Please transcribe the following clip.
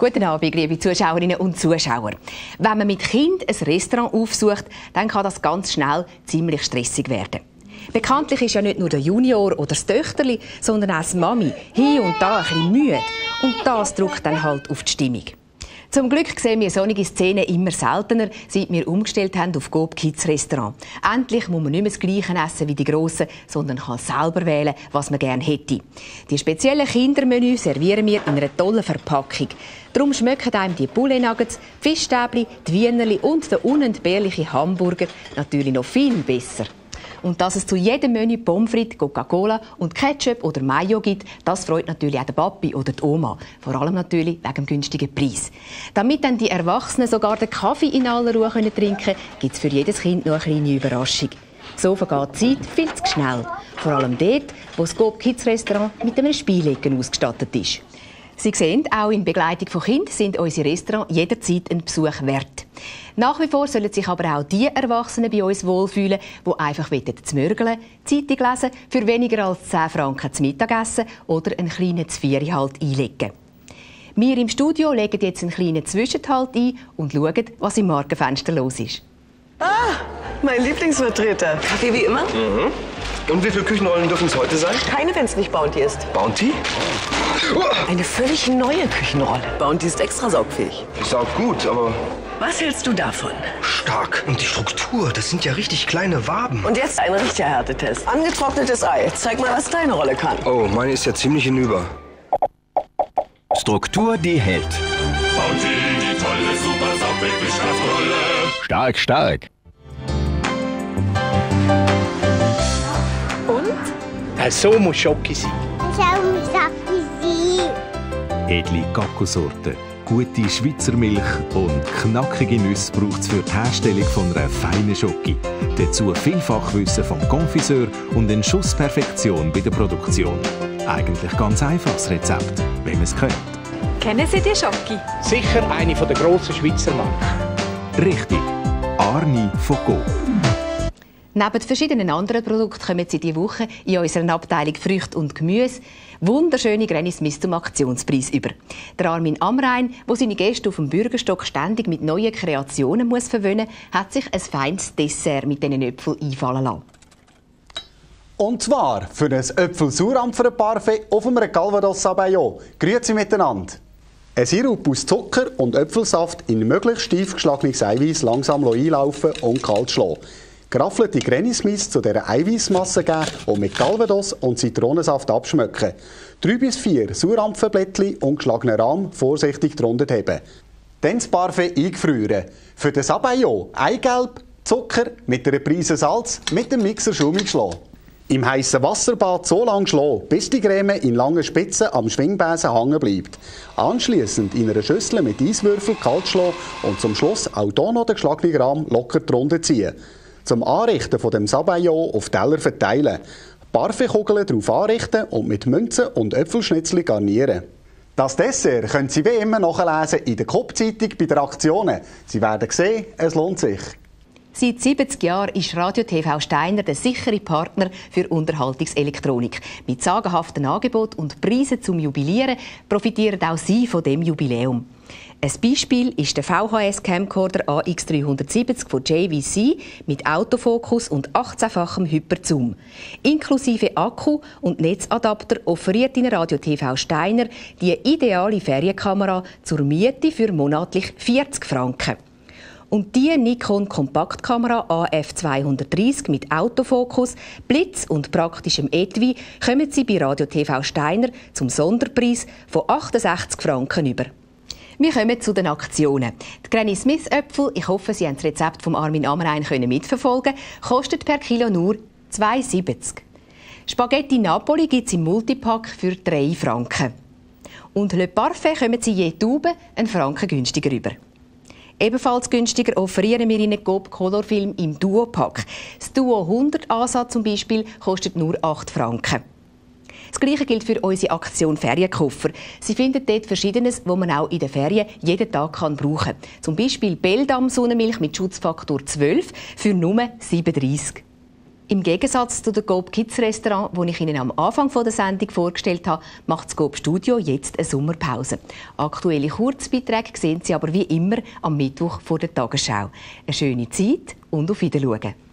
Guten Abend, liebe Zuschauerinnen und Zuschauer. Wenn man mit Kind ein Restaurant aufsucht, dann kann das ganz schnell ziemlich stressig werden. Bekanntlich ist ja nicht nur der Junior oder das Töchterli, sondern auch die Mami hier und da ein bisschen müde. Und das drückt dann halt auf die Stimmung. Zum Glück sehen wir sonnige Szenen immer seltener, seit wir umgestellt haben auf Gob Kids Restaurant. Endlich muss man nicht mehr das Gleiche essen wie die Grossen, sondern kann selber wählen, was man gerne hätte. Die speziellen Kindermenü servieren wir in einer tollen Verpackung. Darum schmecken einem die Poulet Nuggets, die Fischstäbli, die Wienerli und der unentbehrliche Hamburger natürlich noch viel besser. Und dass es zu jedem Menü Pommes frites, Coca-Cola und Ketchup oder Mayo gibt, das freut natürlich auch den Papi oder die Oma. Vor allem natürlich wegen dem günstigen Preis. Damit dann die Erwachsenen sogar den Kaffee in aller Ruhe können trinken können, gibt es für jedes Kind noch eine kleine Überraschung. So vergeht die Zeit viel zu schnell. Vor allem dort, wo das Go Kids Restaurant mit einem Spielecken ausgestattet ist. Sie sehen, auch in Begleitung von Kindern sind unsere Restaurants jederzeit einen Besuch wert. Nach wie vor sollen sich aber auch die Erwachsenen bei uns wohlfühlen, die einfach zu mögeln, Zeitung lesen, für weniger als 10 Franken zu Mittagessen oder einen kleinen Zvieri halt einlegen. Wir im Studio legen jetzt einen kleinen Zwischenthalt ein und schauen, was im Markenfenster los ist. Ah, mein Lieblingsvertreter. Kaffee wie immer? Mhm. Und wie viele Küchenrollen dürfen es heute sein? Keine, wenn es nicht Bounty ist. Bounty? Eine völlig neue Küchenrolle. Und die ist extra saugfähig. Ist auch gut, aber Was hältst du davon? stark. Und die Struktur, das sind ja richtig kleine Waben. Und jetzt ein richtiger Härtetest. Angetrocknetes Ei. Zeig mal, was deine Rolle kann. Oh, meine ist ja ziemlich hinüber. Struktur, die hält. Bounty, die tolle super Saugwickelschaftrolle. Stark, stark. Und? So also, muss Schoki sein edle Kakosorten, gute Schweizer Milch und knackige Nüsse braucht es für die Herstellung von einer feinen Schoki. Dazu viel Fachwissen vom Konfiseur und einen Schuss Perfektion bei der Produktion. Eigentlich ganz einfaches Rezept, wenn man es kennt. Kennen Sie die Schoki? Sicher eine der grossen Schweizer Marken. Richtig, Arni von Gogh. Neben verschiedenen anderen Produkten kommen Sie diese Woche in unserer Abteilung Früchte und Gemüse wunderschöne Grenismis zum Aktionspreis über. Der Armin Amrein, wo seine Gäste auf dem Bürgerstock ständig mit neuen Kreationen muss verwöhnen hat sich ein feines Dessert mit diesen Äpfeln einfallen lassen. Und zwar für ein äpfel auf dem Calvados Sabayon. Grüezi miteinander! Ein Sirup aus Zucker und Äpfelsaft in möglichst tief geschlagenes Eiweiß langsam einlaufen und kalt schlagen geraffelte Grenismis zu dieser Eiweißmasse geben und mit Calvados und Zitronensaft abschmecken. Drei bis vier Saurampfenblättchen und geschlagenen Rahm vorsichtig drunter heben. Dann das Parfait eingefrieren. Für das Sabayon Eigelb, Zucker mit einer Prise Salz mit dem Mixer schaumig schlagen. Im heißen Wasserbad so lange schlagen, bis die Creme in langen Spitzen am Schwingbesen hängen bleibt. Anschließend in einer Schüssel mit Eiswürfel kalt schlagen und zum Schluss auch hier noch den geschlagenen Rahm locker drunter ziehen. Zum Anrichten von dem Sabayon auf Teller verteilen, Parfekugeln darauf anrichten und mit Münzen und Äpfelschnitzel garnieren. Das Dessert können Sie wie immer nachlesen in der Kopfzeitung bei der Aktionen. Sie werden sehen, es lohnt sich. Seit 70 Jahren ist Radio TV Steiner der sichere Partner für Unterhaltungselektronik. Mit sagenhaften Angeboten und Preisen zum Jubilieren profitieren auch Sie von dem Jubiläum. Ein Beispiel ist der VHS Camcorder AX370 von JVC mit Autofokus und 18-fachem Hyperzoom. Inklusive Akku und Netzadapter offeriert in Radio TV Steiner die ideale Ferienkamera zur Miete für monatlich 40 Franken. Und die Nikon Kompaktkamera AF230 mit Autofokus, Blitz und praktischem Etui kommen Sie bei Radio TV Steiner zum Sonderpreis von 68 Franken über. Wir kommen zu den Aktionen. Die Granny Smith Äpfel, ich hoffe, Sie haben das Rezept von Armin Amrein können mitverfolgen, kostet per Kilo nur 2,70. Spaghetti Napoli gibt es im Multipack für 3 Franken. Und Le Parfait kommen Sie je Tube einen Franken günstiger über. Ebenfalls günstiger offerieren wir Ihnen Color Film im Duo-Pack. Das Duo 100 Ansatz zum Beispiel kostet nur 8 Franken. Das Gleiche gilt für unsere Aktion Ferienkoffer. Sie finden dort Verschiedenes, wo man auch in den Ferien jeden Tag kann brauchen kann. Zum Beispiel Beldam Sonnenmilch mit Schutzfaktor 12 für nur 37. Im Gegensatz zu dem Gob Kids Restaurant, das ich Ihnen am Anfang der Sendung vorgestellt habe, macht das Gob Studio jetzt eine Sommerpause. Aktuelle Kurzbeiträge sehen Sie aber wie immer am Mittwoch vor der Tagesschau. Eine schöne Zeit und auf Wiedersehen.